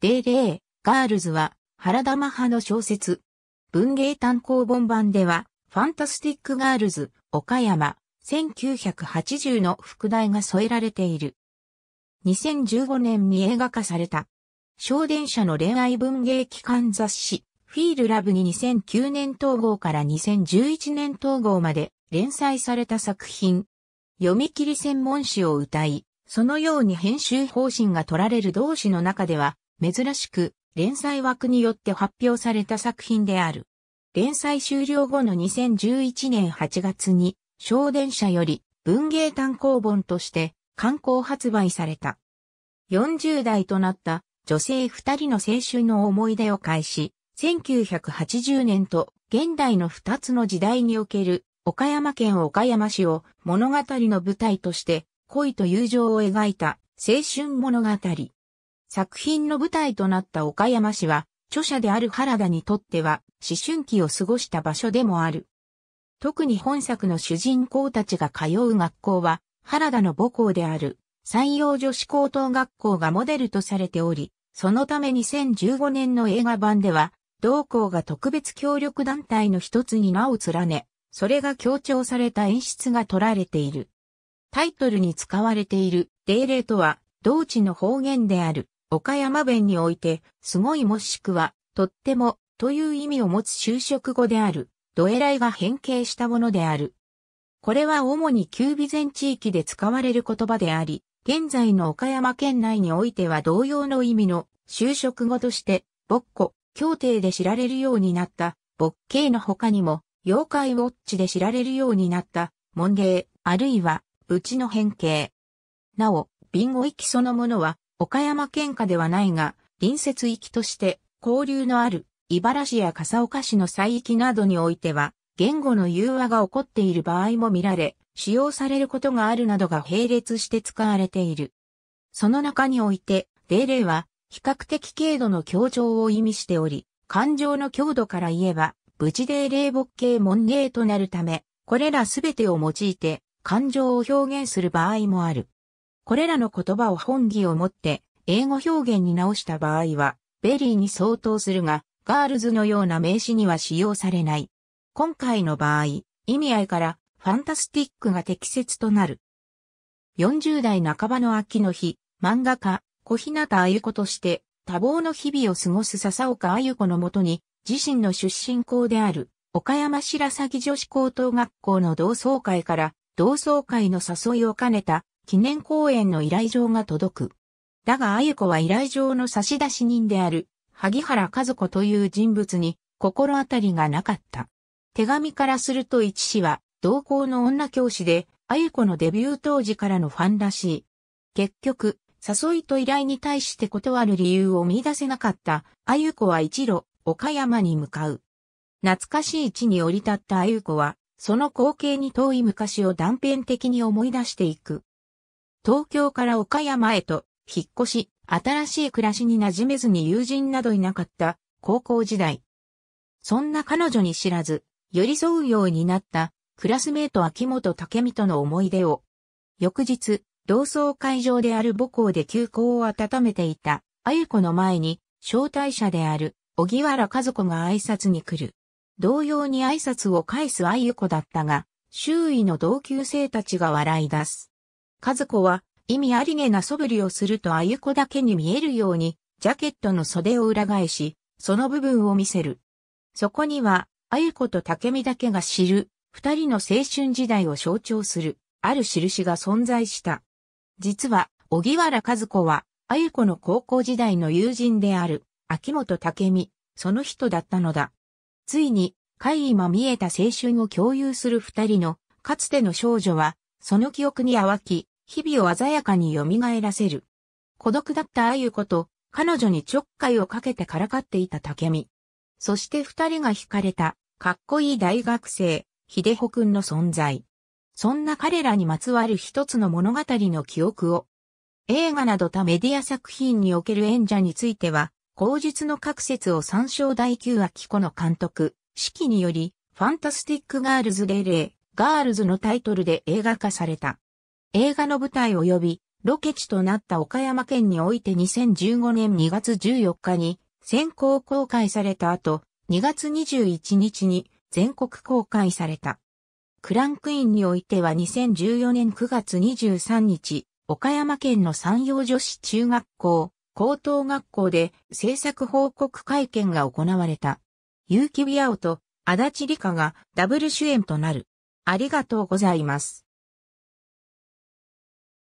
デーデー、ガールズは原田マハの小説。文芸単行本版では、ファンタスティックガールズ、岡山、1980の副題が添えられている。2015年に映画化された。小電車の恋愛文芸機関雑誌、フィールラブに2009年統合から2011年統合まで連載された作品。読み切り専門誌を歌い、そのように編集方針が取られる同誌の中では、珍しく連載枠によって発表された作品である。連載終了後の2011年8月に、小電車より文芸単行本として刊行発売された。40代となった女性2人の青春の思い出を開し、1980年と現代の2つの時代における岡山県岡山市を物語の舞台として恋と友情を描いた青春物語。作品の舞台となった岡山市は、著者である原田にとっては、思春期を過ごした場所でもある。特に本作の主人公たちが通う学校は、原田の母校である、山陽女子高等学校がモデルとされており、そのため2015年の映画版では、同校が特別協力団体の一つに名を連ね、それが強調された演出が取られている。タイトルに使われている、デーレとは、同地の方言である。岡山弁において、すごいもしくは、とっても、という意味を持つ就職語である、ドエライが変形したものである。これは主に旧備前地域で使われる言葉であり、現在の岡山県内においては同様の意味の就職語として、ぼっこ、協定で知られるようになった、ぼっけいの他にも、妖怪ウォッチで知られるようになった、門芸、あるいは、うちの変形。なお、ビンゴ域そのものは、岡山県下ではないが、隣接域として交流のある茨市や笠岡市の西域などにおいては、言語の融和が起こっている場合も見られ、使用されることがあるなどが並列して使われている。その中において、例例は、比較的軽度の強調を意味しており、感情の強度から言えば、無事で霊木系文霊となるため、これらすべてを用いて、感情を表現する場合もある。これらの言葉を本義をもって英語表現に直した場合は、ベリーに相当するが、ガールズのような名詞には使用されない。今回の場合、意味合いからファンタスティックが適切となる。40代半ばの秋の日、漫画家、小日向あゆ子として多忙の日々を過ごす笹岡あゆ子のもとに、自身の出身校である岡山白鷺女子高等学校の同窓会から同窓会の誘いを兼ねた記念公演の依頼状が届く。だがあゆ子は依頼状の差出人である、萩原和子という人物に心当たりがなかった。手紙からすると一氏は、同校の女教師で、あゆ子のデビュー当時からのファンらしい。結局、誘いと依頼に対して断る理由を見出せなかった、あゆ子は一路、岡山に向かう。懐かしい地に降り立ったあゆ子は、その光景に遠い昔を断片的に思い出していく。東京から岡山へと引っ越し、新しい暮らしに馴染めずに友人などいなかった高校時代。そんな彼女に知らず、寄り添うようになったクラスメート秋元武美との思い出を。翌日、同窓会場である母校で休校を温めていた、あゆ子の前に、招待者である、小木原和子が挨拶に来る。同様に挨拶を返すあゆ子だったが、周囲の同級生たちが笑い出す。和子は意味ありげな素振りをするとあゆ子だけに見えるように、ジャケットの袖を裏返し、その部分を見せる。そこには、あゆ子と竹見だけが知る、二人の青春時代を象徴する、ある印が存在した。実は、小木原和子は、あゆ子の高校時代の友人である、秋元武美、その人だったのだ。ついに、かいま見えた青春を共有する二人の、かつての少女は、その記憶に淡き、日々を鮮やかに蘇らせる。孤独だったあゆこと、彼女にちょっかいをかけてからかっていた竹見。そして二人が惹かれた、かっこいい大学生、秀穂くんの存在。そんな彼らにまつわる一つの物語の記憶を。映画など他メディア作品における演者については、口述の各説を参照第9秋子の監督、指揮により、ファンタスティックガールズレレー、ガールズのタイトルで映画化された。映画の舞台及びロケ地となった岡山県において2015年2月14日に先行公開された後、2月21日に全国公開された。クランクインにおいては2014年9月23日、岡山県の山陽女子中学校、高等学校で制作報告会見が行われた。結城アオと足立理香がダブル主演となる。ありがとうございます。